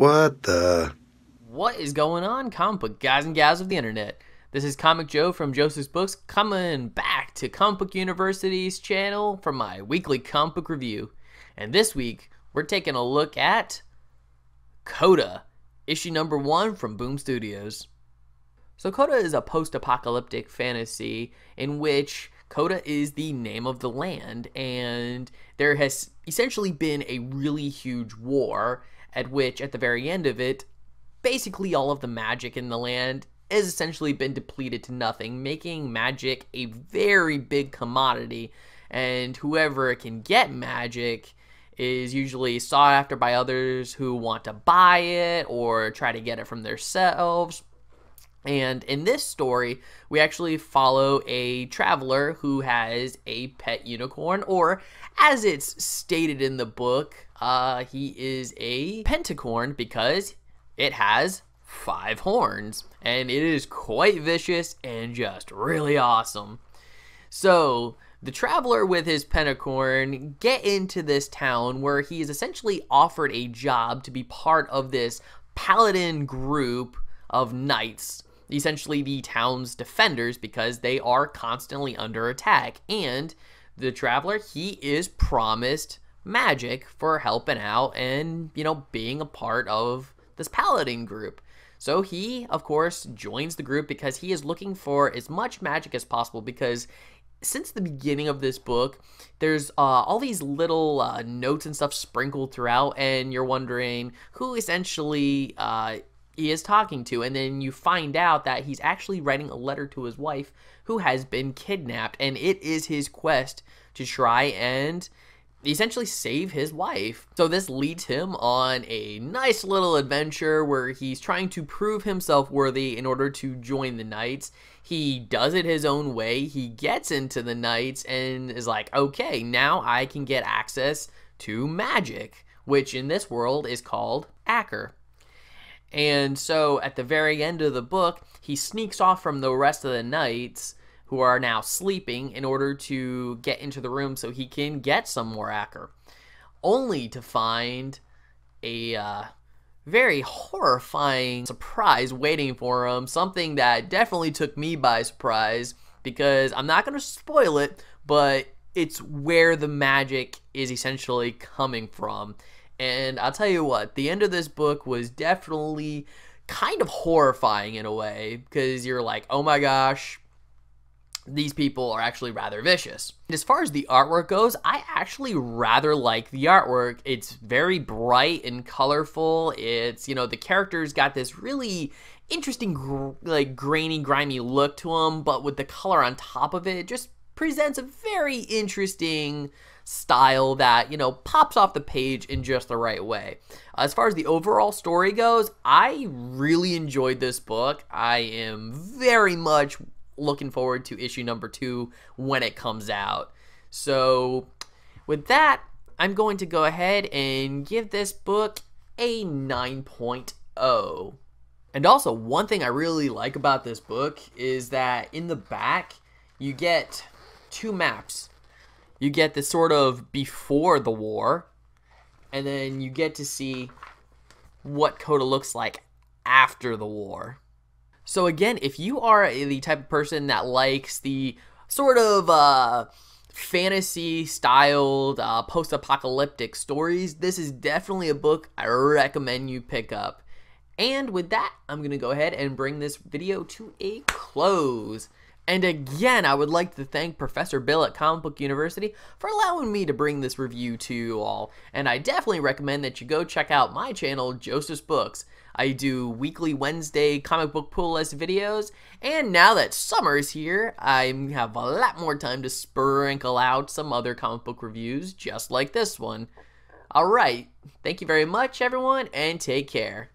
What the? What is going on, comic book guys and gals of the internet? This is Comic Joe from Joseph's Books coming back to Comic Book University's channel for my weekly comic book review. And this week, we're taking a look at Coda, issue number one from Boom Studios. So, Coda is a post apocalyptic fantasy in which Coda is the name of the land, and there has essentially been a really huge war at which, at the very end of it, basically all of the magic in the land has essentially been depleted to nothing, making magic a very big commodity. And whoever can get magic is usually sought after by others who want to buy it or try to get it from themselves and in this story, we actually follow a traveler who has a pet unicorn, or as it's stated in the book, uh, he is a pentacorn because it has five horns. And it is quite vicious and just really awesome. So, the traveler with his pentacorn get into this town where he is essentially offered a job to be part of this paladin group of knights essentially the town's defenders because they are constantly under attack. And the traveler, he is promised magic for helping out and, you know, being a part of this paladin group. So he, of course, joins the group because he is looking for as much magic as possible because since the beginning of this book, there's uh, all these little uh, notes and stuff sprinkled throughout, and you're wondering who essentially uh, he is talking to, and then you find out that he's actually writing a letter to his wife who has been kidnapped, and it is his quest to try and essentially save his wife. So this leads him on a nice little adventure where he's trying to prove himself worthy in order to join the knights. He does it his own way. He gets into the knights and is like, "Okay, now I can get access to magic." Which in this world is called Acker. And so at the very end of the book, he sneaks off from the rest of the knights who are now sleeping in order to get into the room so he can get some more Acker, only to find a uh, very horrifying surprise waiting for him. Something that definitely took me by surprise because I'm not going to spoil it, but it's where the magic is essentially coming from. And I'll tell you what, the end of this book was definitely kind of horrifying in a way because you're like, oh my gosh, these people are actually rather vicious. And as far as the artwork goes, I actually rather like the artwork. It's very bright and colorful. It's, you know, the characters got this really interesting, gr like, grainy, grimy look to them, but with the color on top of it, it just presents a very interesting style that, you know, pops off the page in just the right way. As far as the overall story goes, I really enjoyed this book. I am very much looking forward to issue number two when it comes out. So, with that, I'm going to go ahead and give this book a 9.0. And also, one thing I really like about this book is that in the back, you get two maps you get the sort of before the war, and then you get to see what Coda looks like after the war. So again, if you are the type of person that likes the sort of uh, fantasy styled uh, post apocalyptic stories, this is definitely a book I recommend you pick up. And with that, I'm going to go ahead and bring this video to a close. And again, I would like to thank Professor Bill at Comic Book University for allowing me to bring this review to you all. And I definitely recommend that you go check out my channel, Joseph's Books. I do weekly Wednesday comic book pull list videos, and now that summer is here, I have a lot more time to sprinkle out some other comic book reviews just like this one. Alright, thank you very much everyone, and take care.